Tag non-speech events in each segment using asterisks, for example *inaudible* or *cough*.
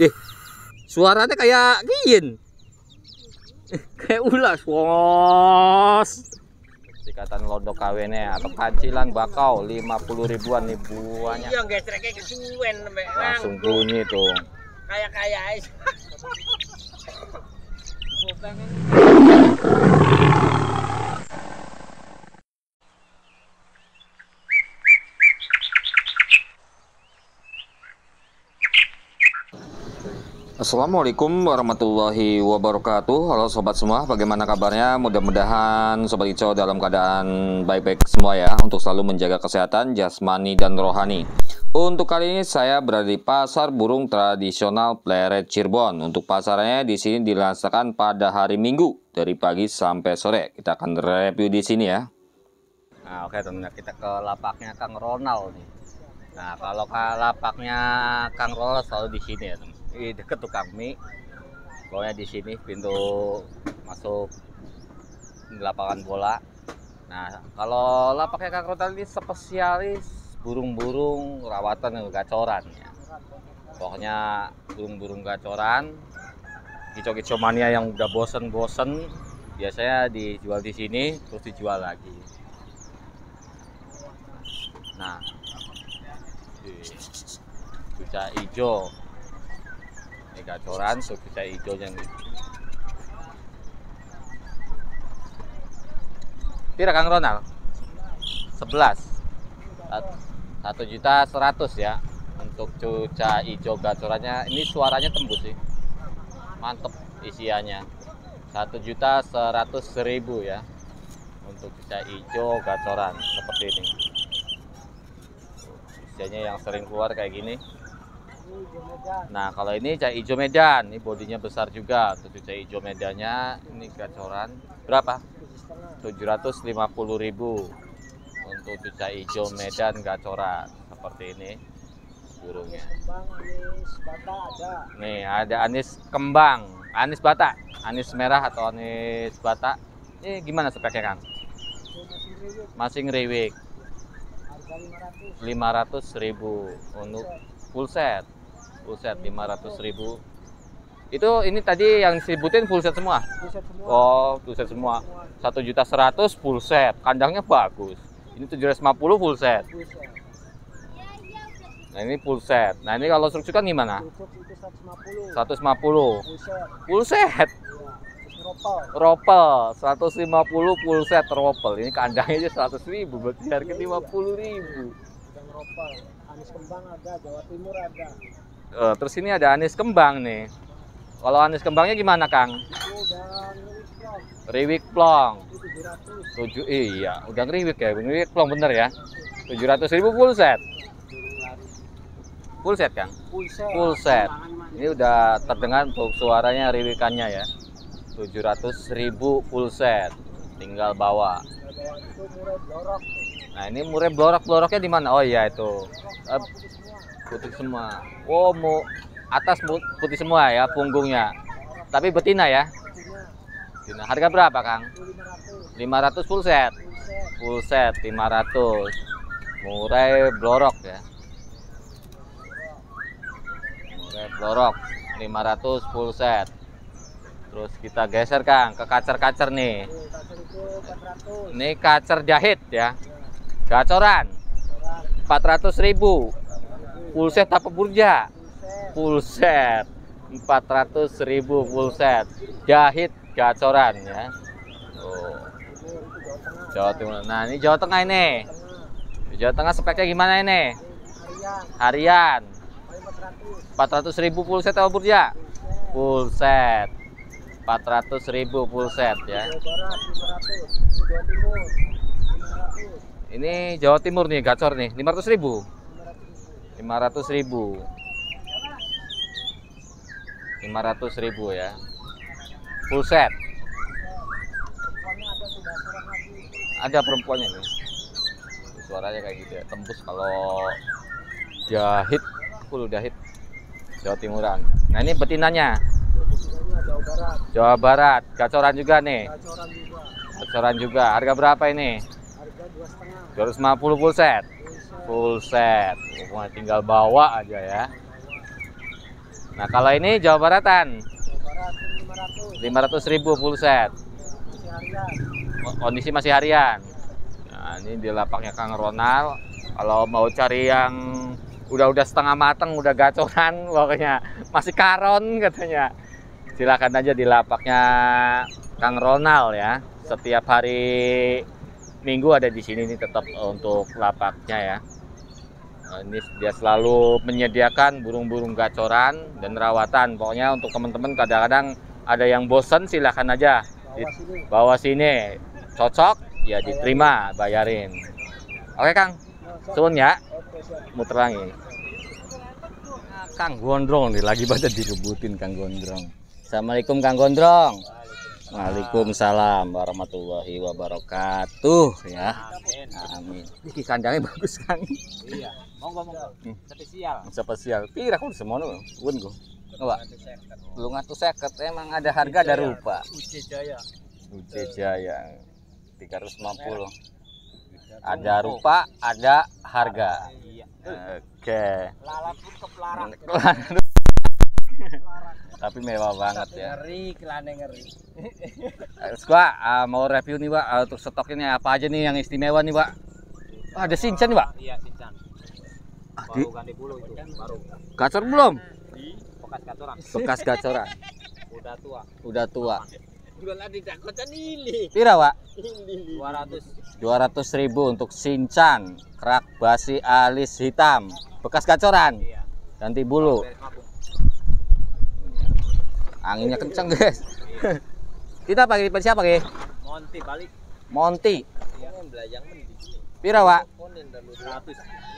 Eh, suaranya kayak gin. kayak ulas. bos Ikatan lodok kawene atau kancilan bakau lima puluh ribuan nih buahnya. Iya, gesreknya kesuwen, Langsung bunyi tuh. Kayak-kayak. *laughs* Assalamualaikum warahmatullahi wabarakatuh Halo sobat semua, bagaimana kabarnya? Mudah-mudahan sobat Ico dalam keadaan baik-baik semua ya Untuk selalu menjaga kesehatan, jasmani, dan rohani Untuk kali ini saya berada di pasar burung tradisional Pleret Cirebon Untuk pasarnya di sini dilaksanakan pada hari Minggu Dari pagi sampai sore Kita akan review di sini ya Nah oke teman-teman, kita ke lapaknya Kang Ronald nih Nah kalau ke lapaknya Kang Ronald selalu di sini ya teman di deket tukang mie pokoknya di sini pintu masuk lapangan bola nah kalau lapaknya Kang Rotan ini spesialis burung-burung rawatan yang gacoran ya. pokoknya burung-burung gacoran kicau-kicau mania yang udah bosen-bosen biasanya dijual di sini terus dijual lagi nah cuaca hijau gacoran so kita hijaunya ini. Pira Kang Ronald? 11 1 juta seratus ya untuk cuca hijau gacorannya ini suaranya tembus sih mantep isiannya Satu juta seratus seribu ya untuk cuca hijau gacoran seperti ini isiannya yang sering keluar kayak gini Nah, kalau ini cahaya hijau Medan, ini bodinya besar juga. tujuh cahaya hijau Medannya ini gacoran berapa? 750.000 untuk cai hijau Medan gacoran seperti ini burungnya. Nih, ada anis kembang, anis bata, anis merah atau anis bata. Ini gimana speknya, kan Masih ngeriwik. 500.000 untuk full set full set 500 ribu itu ini tadi yang disebutin full set semua? Full set semua. Oh, full set semua. 1 juta 100 full set. Kandangnya bagus. Ini 750 full set. Full set. Nah ini full set. Nah ini kalau struktur kan gimana? Seratus lima puluh. Full set. Iya, ropel. Seratus lima full set ropel. Ini kandangnya aja 100 ribu. Berarti harga 50 iya, iya. ribu. Dan ropel. Anis kembang ada, Jawa Timur ada. Uh, terus ini ada anis kembang nih. Kalau anis kembangnya gimana, Kang? Riwik plong. Tujuh, iya, udah riwik ya, riwik plong bener ya. 700 ribu full set. Full set, Kang? Full set. Ini udah terdengar untuk suaranya riwikannya ya. 700 ribu full set. Tinggal bawa. Nah, ini murai blorok-bloroknya di mana? Oh iya itu. Eh, putih semua oh mau atas putih semua ya punggungnya tapi betina ya betina harga berapa Kang 500 full set full set 500 murai blorok ya murai blorok 500 full set terus kita geser Kang ke kacer-kacer nih ini kacer jahit ya gacoran 400 ribu Full set apa burja? Full set. ratus ribu full set. Jahit gacoran ya. Oh. Jawa Timur. Nah, ini Jawa Tengah ini. Jawa Tengah speknya gimana ini? Harian. ratus ribu full set apa burja? Full set. 400.000 ribu full set ya. Ini Jawa Timur nih gacor nih, ratus ribu. 500 ribu 500 ribu ya full set ada perempuannya nih suaranya kayak gitu ya tembus kalau jahit full jahit Jawa Timuran nah ini betinanya Jawa Barat gacoran juga nih gacoran juga, harga berapa ini harga 250 full set full set Pokoknya tinggal bawa aja ya nah kalau ini Jawa Baratan Jawa Barat 500 ribu full set kondisi masih harian nah ini di lapaknya Kang Ronald kalau mau cari yang udah-udah setengah mateng udah gacoran *laughs* pokoknya masih karon katanya silahkan aja di lapaknya Kang Ronald ya setiap hari Minggu ada di sini nih tetap untuk lapaknya ya Nah, ini dia selalu menyediakan burung-burung gacoran dan rawatan. Pokoknya untuk teman-teman kadang-kadang ada yang bosen silahkan aja di bawah sini cocok ya diterima bayarin. Oke Kang, sun ya, muter Kang Gondrong nih lagi pada direbutin Kang Gondrong. Assalamualaikum Kang Gondrong. Waalaikumsalam warahmatullahi wabarakatuh ya. Amin. Iki kandangnya *laughs* bagus kan? Iya. Monggo monggo. Hmm. Spesial. Spesial. Pira kudu semono Pun go. Coba. Belum ngatus seket emang ada harga ada rupa. Uji Jaya. Uji Jaya. 350. Ada rupa, ada harga. Iya. Oke. Lalat pun ke pelarang. *laughs* *laughs* tapi mewah banget tapi ya ngeri kelane ngeri Terus eh, gua uh, ah, mau review nih pak uh, untuk stok ini apa aja nih yang istimewa nih pak oh, ada nih pak iya sinchan baru ganti bulu itu baru gacor belum bekas gacoran bekas gacoran udah tua udah tua jualan di Dakota ini pira pak 200 200 ribu untuk sinchan kerak basi alis hitam bekas gacoran iya. ganti bulu Anginnya kenceng, guys. *laughs* Kita pakai tipe siapa, Ki? Monti balik. Monti. Iya, kan Pira, Wak?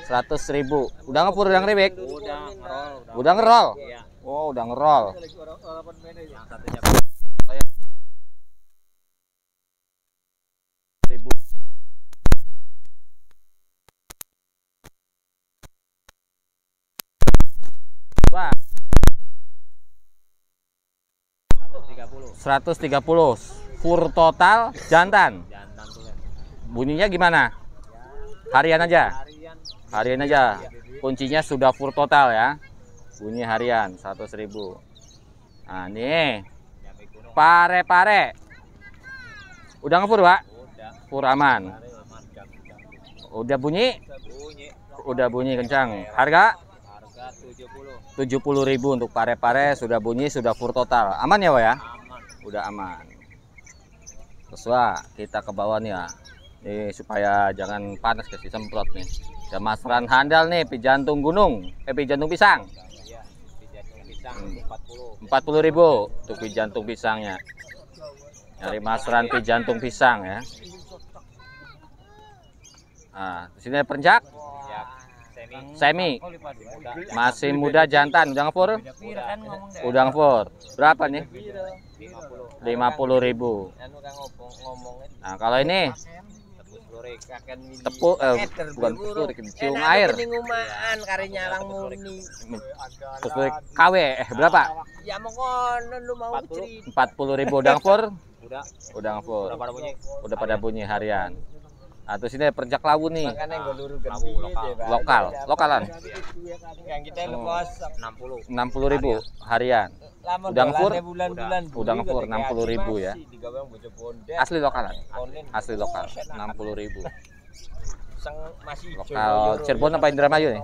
Seratus ribu. Udah ngepur, udah ngerebek Udah ngerol. Udah ngerol? Iya. Oh, udah ngerol. 130. Fur Full total jantan. Bunyinya gimana? Harian aja. Harian aja. Kuncinya sudah fur total ya. Bunyi harian 100.000. Nah, ini Pare-pare. Udah ngefur, Pak? Fur aman. Udah bunyi? Udah bunyi kencang. Harga? 70 ribu untuk pare-pare sudah bunyi, sudah fur total. Aman ya, Pak ya? Aman udah aman sesuai kita ke bawah nih ya nih supaya jangan panas kasih semprot nih ada masran handal nih pi jantung gunung eh pi jantung pisang hmm. empat puluh ribu untuk pi jantung pisangnya dari masran pi jantung pisang ya nah disini sini perenjak Semi. Oh, Masih muda jantan, udang fur? Kan udang fur. Berapa nih? 50 ribu. Anu nah, kalau ini tepuk eh, eh bukan tepuk cium air ngumaan eh berapa ya, empat puluh ribu udang fur udang udah pada bunyi harian Nah, terus ini perenjak lawu nih. Makanya gue luru lokal. Lokal, iya, lokalan. Ya, Yang kita lepas 60. 60 ribu harian. udang pur, bulan-bulan udang pur 60 ribu ya. Asli lokalan. Asli lokal 60 ribu. lokal Cirebon apa Indramayu nih?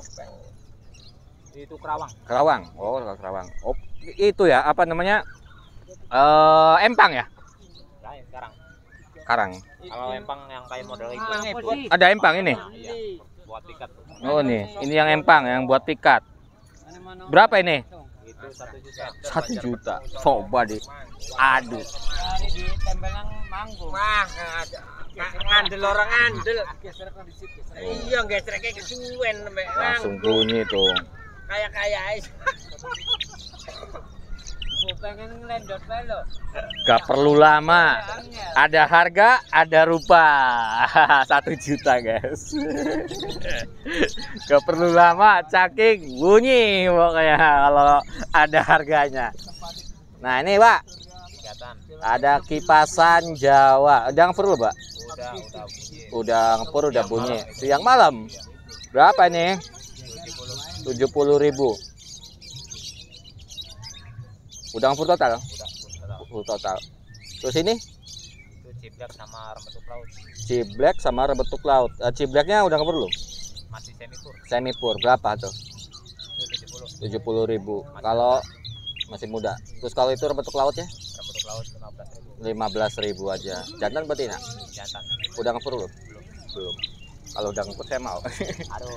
Itu Kerawang. Kerawang. Oh, lokal Kerawang. Oh, itu ya apa namanya? Eh, empang ya? karang kalau empang yang kayak model itu, ah, ada empang ini iya, buat pikat oh nih ini yang empang yang buat pikat berapa ini itu satu juta satu juta coba deh aduh mah ngandel orang ngandel iya gesreknya kesuwen langsung bunyi tuh kayak kayak Gak perlu lama ada harga ada rupa *laughs* satu juta guys gak perlu lama caking bunyi pokoknya kalau ada harganya nah ini pak ada kipasan Jawa udang perlu pak udang pur udah bunyi siang malam berapa ini ribu. udang pur total total terus ini ciblek sama rembetuk laut ciblek sama rembetuk laut uh, eh, cibleknya udah nggak perlu. masih semi pur berapa tuh tujuh puluh ribu masih kalau muda. masih muda terus kalau itu rembetuk lautnya rembetuk laut lima belas ribu lima belas ribu aja jantan betina jantan udah nggak perlu. belum, belum. kalau udah ngepur saya mau *laughs* aduh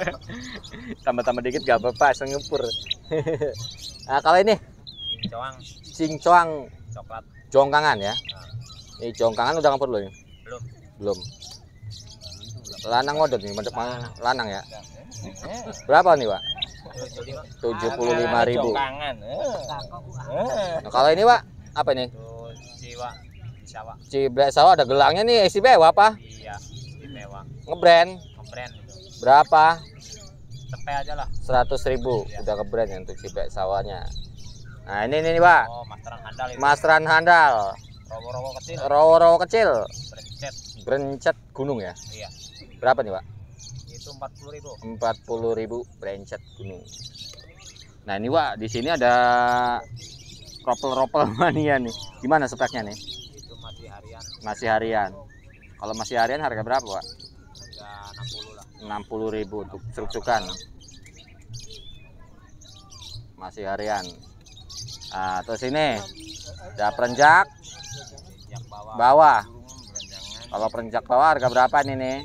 *laughs* tambah-tambah dikit gak apa-apa saya ngepur *laughs* nah kalau ini Singcoang. Singcoang coklat. Jongkangan ya. Ini jongkangan udah ngapur belum? Belum. Belum. Lanang ngodet nih, mantep lanang, lanang ya. Eh. Berapa nih, Pak? 75 ribu. Eh. Nah, kalau ini, Pak, apa ini? sawah. Ciblek sawah ada gelangnya nih, bewa apa? Iya, bewa. Ngebrand. Ngebrand. Berapa? Tepe aja lah. Seratus ribu iya. udah ngebrand yang untuk ciblek sawahnya. Nah, ini nih, Pak. Oh, masteran handal. Masteran handal. Rowo-rowo kecil. Rowo-rowo kecil. Brencet. Brencet gunung ya? Iya. Berapa nih, Pak? Itu empat Empat puluh puluh 40.000 brencet gunung. Nah, ini Pak, di sini ada ropel-ropel *laughs* mania nih. Gimana speknya nih? Itu masih harian. Masih harian. Kalau masih harian harga berapa, Pak? Harga 60 lah. ribu untuk serucukan. Masih harian. Nah, terus ini ada perenjak bawah. Kalau perenjak bawah harga berapa nih nih?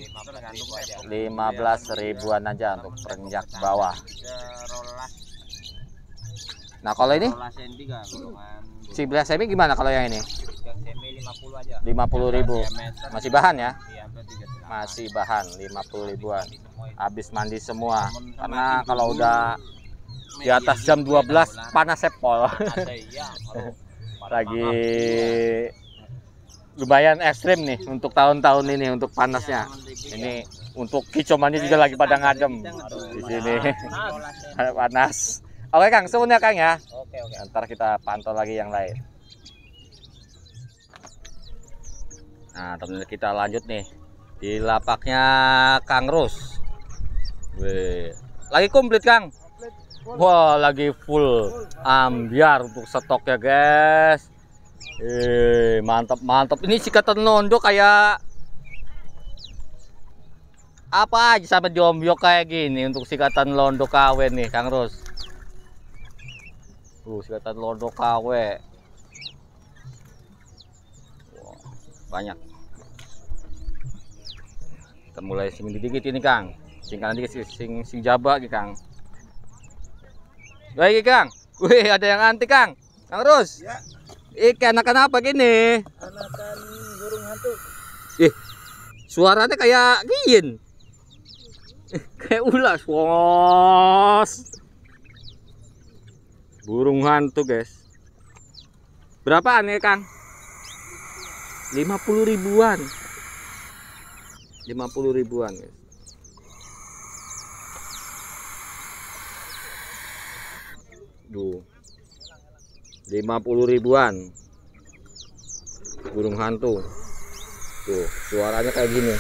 15 ribuan aja untuk perenjak bawah. Nah, kalau ini? si Ciblia semi gimana kalau yang ini? Lima puluh ribu. Masih bahan ya? Iya, Masih bahan lima puluh ribuan. Habis mandi semua. Karena kalau udah di atas jam 12 panas sepol. Ya, ya, iya, *laughs* Lagi lumayan ekstrim nih untuk tahun-tahun ini untuk panasnya. Iya, ini untuk kicomannya juga lagi pada ngadem di sini. *laughs* Panas. Oke Kang, semuanya Kang ya. Oke oke. Ntar kita pantau lagi yang lain. Nah, teman kita lanjut nih di lapaknya Kang Rus. Wih. Lagi komplit Kang. Wah, lagi full ambiar untuk stoknya guys Eh, mantap, mantap. Ini sikatan nondo kayak apa aja sama jomblo kayak gini untuk sikatan londo KW nih, Kang Rus. Uh, sikatan londo KW. Wow, banyak. Kita mulai sing dikit ini, Kang. Singkan nanti sing sing jaba gitu, Kang. Baik, Kang. Wih, ada yang anti, Kang. Kang Rus. Ya. Ikan eh, anak apa gini? Anakan burung hantu. Ih, eh, suaranya kayak gin. Eh, kayak ulas. bos. Burung hantu, guys. Berapaan ya, Kang? 50 ribuan. 50 ribuan, Duh. 50 ribuan burung hantu tuh suaranya kayak gini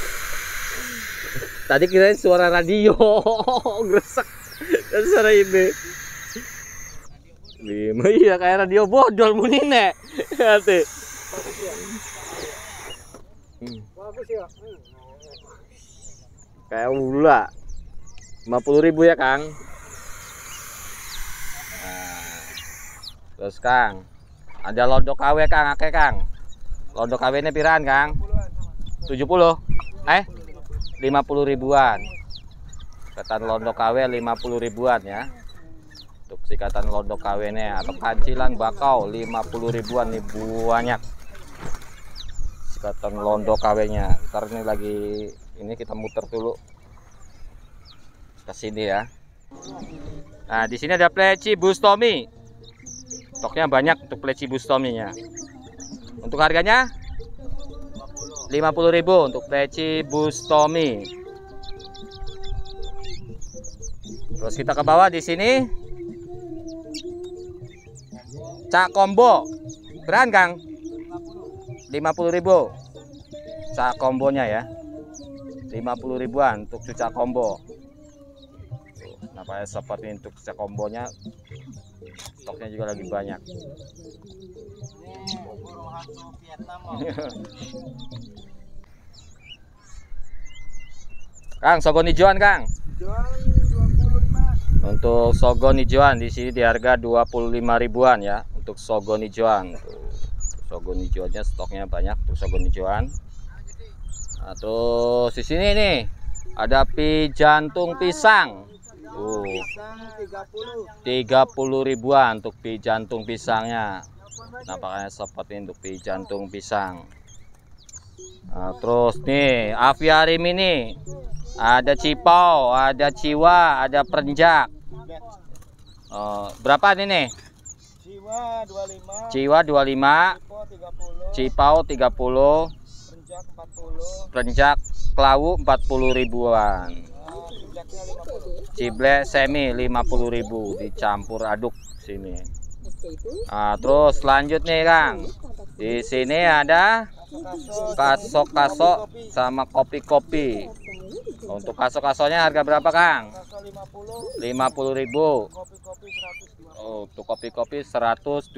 tadi kirain suara radio *laughs* gresek dan suara ini Lima, iya kayak radio bodol nek hati hmm. kayak ula 50 ribu ya Kang Terus Kang, ada lodok KW Kang, akeh Kang. Lodok KW ini piran Kang? 70. Eh? 50 ribuan. Ketan lodok KW 50 ribuan ya. Untuk sikatan lodok KW ini atau ya, kancilan bakau 50 ribuan nih banyak. Sikatan lodok KW-nya. Ntar ini lagi ini kita muter dulu ke sini ya. Nah, di sini ada pleci Bustomi stoknya banyak untuk pleci bustomnya untuk harganya 50.000 untuk pleci bustomi terus kita ke bawah di sini cak combo beran Kang 50.000 cak kombonya ya 50 ribuan untuk cucak combo Nah, ya seperti untuk kombonya stoknya juga lagi banyak. *laughs* Kang, sogon hijauan, Kang. Untuk sogon hijauan di sini di harga 25 ribuan ya, untuk sogon hijauan. Sogoni Sogon hijauannya stoknya banyak untuk sogon hijauan. Nah, terus di sini nih ada pi jantung pisang. Oh. 30. ribuan untuk pi jantung pisangnya. Nampaknya seperti untuk pi jantung pisang. Nah, terus nih aviarium ini ada cipau, ada ciwa, ada perenjak. Oh, berapa ini nih? Ciwa 25. Ciwa 25. Cipau 30. Cipau 30. Perenjak 40. Perenjak kelawu 40 ribuan. Cible semi 50.000 dicampur aduk sini nah, terus lanjut nih Kang di sini ada kasok-kasok sama kopi-kopi untuk kasok-kasoknya harga berapa Kang 50.000 oh, untuk kopi-kopi 120.000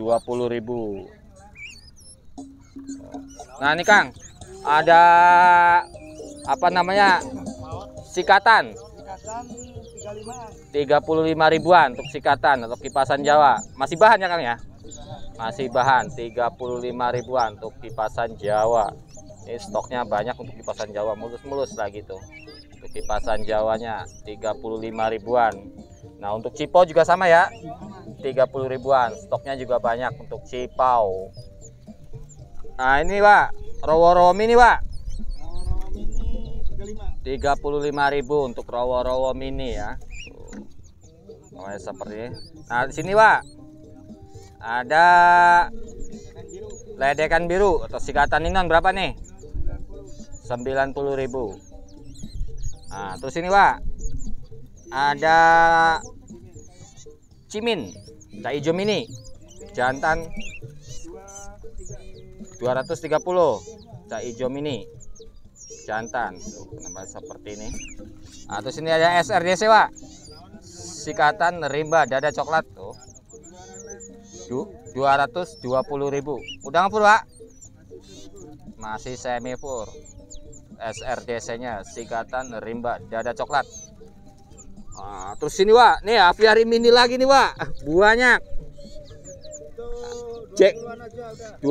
nah ini Kang ada apa namanya sikatan tiga puluh lima ribuan untuk sikatan atau kipasan Jawa. Masih bahan ya Kang ya? Masih bahan. tiga puluh lima ribuan untuk kipasan Jawa. Ini stoknya banyak untuk kipasan Jawa, mulus-mulus lah gitu. Untuk kipasan Jawanya tiga puluh lima ribuan. Nah, untuk cipau juga sama ya. tiga puluh ribuan. Stoknya juga banyak untuk cipau. Nah, ini Pak, rowo-rowo mini, Pak. Rowo-rowo 35.000 untuk rowo-rowo mini ya. Oh, ya, seperti ini. Nah, di sini, Pak. Ada ledekan biru atau sikatan ini berapa nih? 90.000. Nah, terus ini, Pak. Ada cimin, cak hijau mini. Jantan 230 cak hijau mini jantan nampak seperti ini nah, terus ini ada SRDC Pak sikatan rimba dada coklat tuh 220.000 udah ngapur Pak masih semi pur SRDC nya sikatan rimba dada coklat nah, terus ini Pak nih aviari mini lagi nih Pak buahnya Cek 20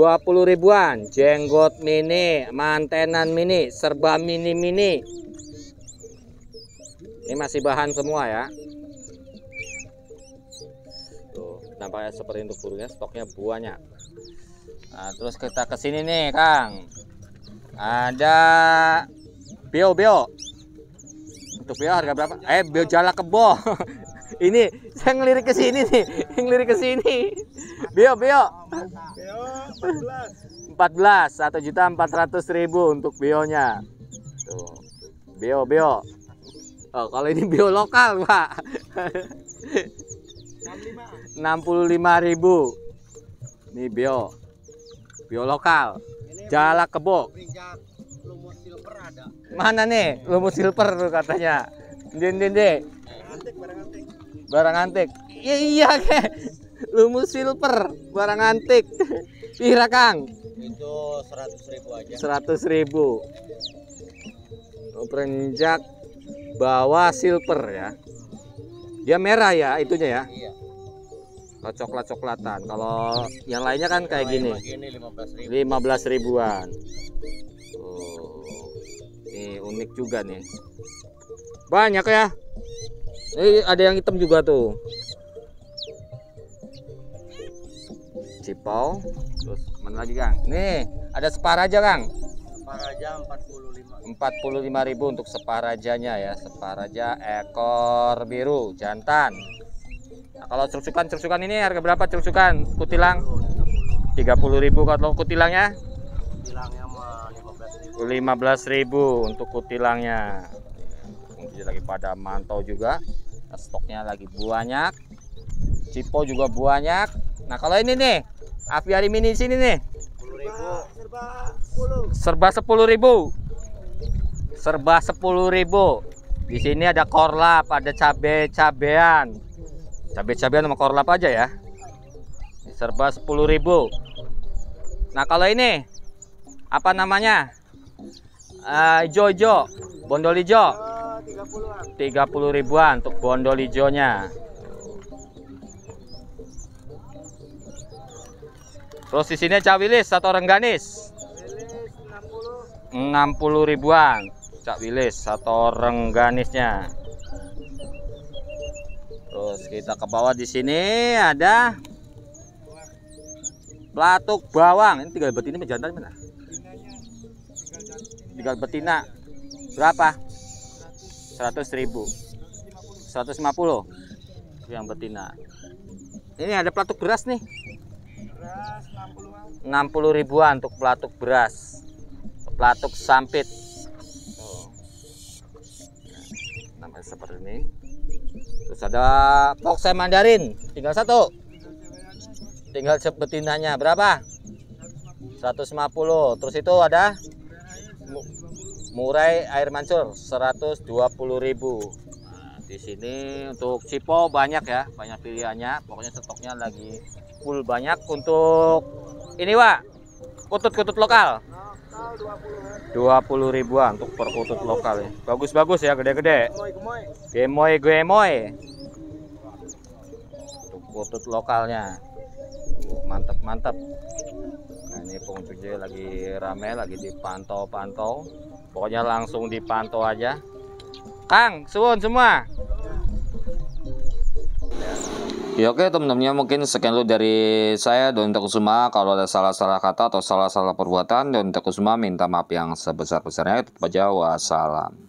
ribuan jenggot mini, mantenan mini, serba mini-mini. Ini masih bahan semua ya. Tuh, nampaknya seperti untuk burungnya stoknya banyak. Nah, terus kita kesini nih, Kang. Ada bio bio. Untuk bio harga berapa? Eh, bio jala kebo. *laughs* ini saya ngelirik ke sini nih ngelirik ke sini bio bio bio 14 belas, satu juta empat ratus ribu untuk bionya bio bio oh, kalau ini bio lokal pak 65 ribu ini bio bio lokal jalak kebo mana nih lumut silver katanya dinding barang antik iya iya ke lumus silver barang antik pira kang itu seratus ribu aja seratus ribu perenjak bawah silver ya dia merah ya itunya ya iya. Oh, coklat coklatan kalau yang lainnya kan kayak gini lima belas ribu. ribuan oh ini unik juga nih banyak ya Eh ada yang hitam juga tuh. Cipau. Terus mana lagi, Kang? Nih, ada separa aja Kang. Separaja 45. 45 ribu untuk separa separajanya ya. Separa aja ekor biru jantan. Nah, kalau curcukan curcukan ini harga berapa curcukan? Kutilang 30 ribu kalau kutilangnya? Kutilangnya mah 15 ribu. 15 ribu untuk kutilangnya. Mungkin lagi pada mantau juga stoknya lagi banyak cipo juga banyak nah kalau ini nih aviari mini sini nih serba sepuluh ribu serba sepuluh ribu di sini ada korlap ada cabe cabean cabe cabean sama korlap aja ya serba sepuluh ribu nah kalau ini apa namanya eh, uh, Jojo, bondol hijau. 30 ribuan untuk bondol hijaunya. Terus di sini cak wilis atau rengganis? Enam 60. ribuan cak wilis atau rengganisnya. Terus kita ke bawah di sini ada pelatuk bawang. Ini tinggal betina menjantan mana? Tinggal betina. Berapa? 100 ribu 150 yang betina ini ada pelatuk beras nih enam 60, ribuan untuk pelatuk beras pelatuk sampit namanya seperti ini terus ada poksai mandarin tinggal satu tinggal betinanya berapa 150 terus itu ada murai air mancur 120.000 nah, di sini untuk cipo banyak ya banyak pilihannya pokoknya stoknya lagi full banyak untuk ini Wak kutut-kutut lokal 20 ribuan untuk per kutut lokal ya. Bagus-bagus ya, gede-gede. Gemoy, gemoy. Untuk kutut lokalnya. Mantap-mantap. Nah, ini pengunjungnya lagi rame, lagi dipantau-pantau pokoknya langsung dipantau aja Kang suun semua Ya oke teman-temannya mungkin sekian dulu dari saya untuk semua. kalau ada salah-salah kata atau salah-salah perbuatan Don Kusuma minta maaf yang sebesar-besarnya tetap aja wassalam